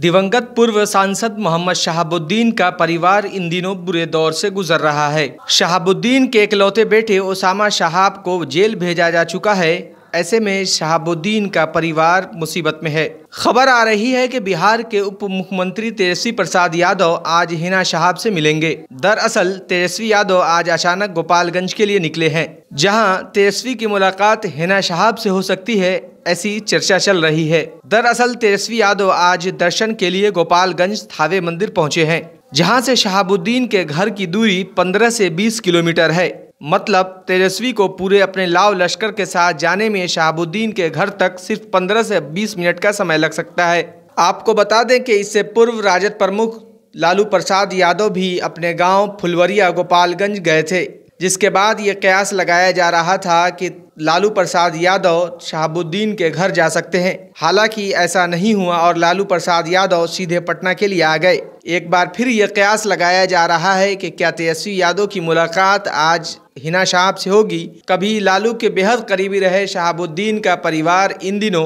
दिवंगत पूर्व सांसद मोहम्मद शहाबुद्दीन का परिवार इन दिनों बुरे दौर से गुजर रहा है शहाबुद्दीन के इकलौते बेटे ओसामा शहाब को जेल भेजा जा चुका है ऐसे में शहाबुद्दीन का परिवार मुसीबत में है खबर आ रही है कि बिहार के उप मुख्यमंत्री तेजस्वी प्रसाद यादव आज हिना शहाब से मिलेंगे दरअसल तेजस्वी यादव आज अचानक गोपालगंज के लिए निकले हैं जहां तेजस्वी की मुलाकात हिना शहाब से हो सकती है ऐसी चर्चा चल रही है दरअसल तेजस्वी यादव आज दर्शन के लिए गोपालगंज थावे मंदिर पहुँचे हैं जहाँ से शहाबुद्दीन के घर की दूरी 15 से 20 किलोमीटर है मतलब तेजस्वी को पूरे अपने लाव लश्कर के साथ जाने में शहाबुद्दीन के घर तक सिर्फ 15 से 20 मिनट का समय लग सकता है आपको बता दें कि इससे पूर्व राजद प्रमुख लालू प्रसाद यादव भी अपने गांव फुलवरिया गोपालगंज गए थे जिसके बाद ये कयास लगाया जा रहा था कि लालू प्रसाद यादव शहाबुद्दीन के घर जा सकते हैं हालांकि ऐसा नहीं हुआ और लालू प्रसाद यादव सीधे पटना के लिए आ गए एक बार फिर यह कयास लगाया जा रहा है कि क्या तेजस्वी यादव की मुलाकात आज हिना शाहब से होगी कभी लालू के बेहद करीबी रहे शहाबुद्दीन का परिवार इन दिनों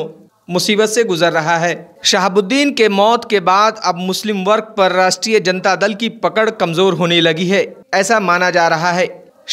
मुसीबत से गुजर रहा है शहाबुद्दीन के मौत के बाद अब मुस्लिम वर्ग पर राष्ट्रीय जनता दल की पकड़ कमजोर होने लगी है ऐसा माना जा रहा है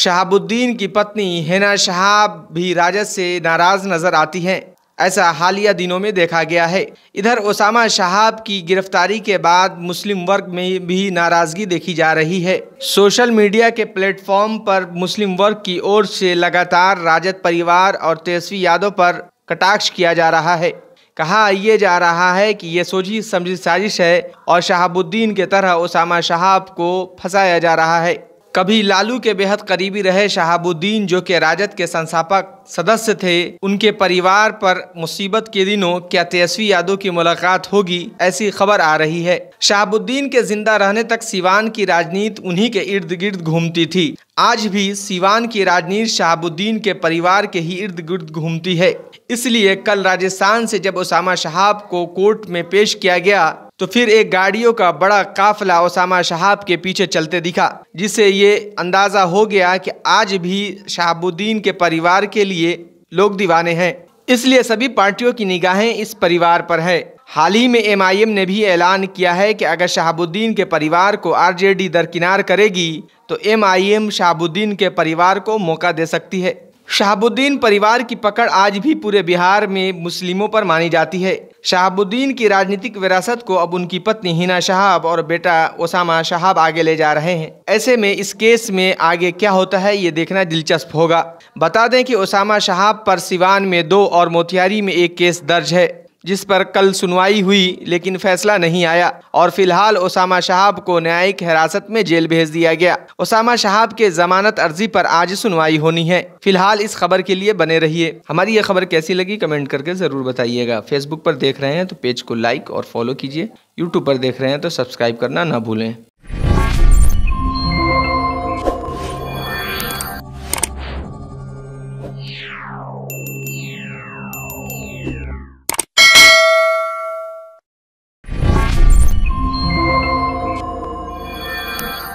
शहाबुद्दीन की पत्नी हिना शहाब भी राजद से नाराज नजर आती हैं ऐसा हालिया दिनों में देखा गया है इधर ओसामा शहाब की गिरफ्तारी के बाद मुस्लिम वर्ग में भी नाराज़गी देखी जा रही है सोशल मीडिया के प्लेटफॉर्म पर मुस्लिम वर्ग की ओर से लगातार राजद परिवार और तेजस्वी यादव पर कटाक्ष किया जा रहा है कहा यह जा रहा है कि ये सोची समझी साजिश है और शहाबुद्दीन के तरह ओसामा शहाब को फंसाया जा रहा है कभी लालू के बेहद करीबी रहे शहाबुद्दीन जो कि राजद के संस्थापक सदस्य थे उनके परिवार पर मुसीबत के दिनों क्या तेजस्वी यादव की मुलाकात होगी ऐसी खबर आ रही है शहाबुद्दीन के जिंदा रहने तक सिवान की राजनीति उन्हीं के इर्द गिर्द घूमती थी आज भी सिवान की राजनीति शहाबुद्दीन के परिवार के ही इर्द गिर्द घूमती है इसलिए कल राजस्थान से जब उसामा शहाब को कोर्ट में पेश किया गया तो फिर एक गाड़ियों का बड़ा काफिला ओसामा शहाब के पीछे चलते दिखा जिससे ये अंदाज़ा हो गया कि आज भी शहाबुद्दीन के परिवार के लिए लोग दीवाने हैं इसलिए सभी पार्टियों की निगाहें इस परिवार पर है हाल ही में एमआईएम ने भी ऐलान किया है कि अगर शहाबुद्दीन के परिवार को आरजेडी दरकिनार करेगी तो एमआईएम शहाबुद्दीन के परिवार को मौका दे सकती है शहाबुद्दीन परिवार की पकड़ आज भी पूरे बिहार में मुस्लिमों पर मानी जाती है शहाबुद्दीन की राजनीतिक विरासत को अब उनकी पत्नी हिना शहाब और बेटा ओसामा शहाब आगे ले जा रहे हैं ऐसे में इस केस में आगे क्या होता है ये देखना दिलचस्प होगा बता दें कि ओसामा शहाब पर सिवान में दो और मोतिहारी में एक केस दर्ज है जिस पर कल सुनवाई हुई लेकिन फैसला नहीं आया और फिलहाल ओसामा शहाब को न्यायिक हिरासत में जेल भेज दिया गया ओसामा शहाब के जमानत अर्जी पर आज सुनवाई होनी है फिलहाल इस खबर के लिए बने रहिए हमारी ये खबर कैसी लगी कमेंट करके ज़रूर बताइएगा फेसबुक पर देख रहे हैं तो पेज को लाइक और फॉलो कीजिए यूट्यूब पर देख रहे हैं तो सब्सक्राइब करना ना भूलें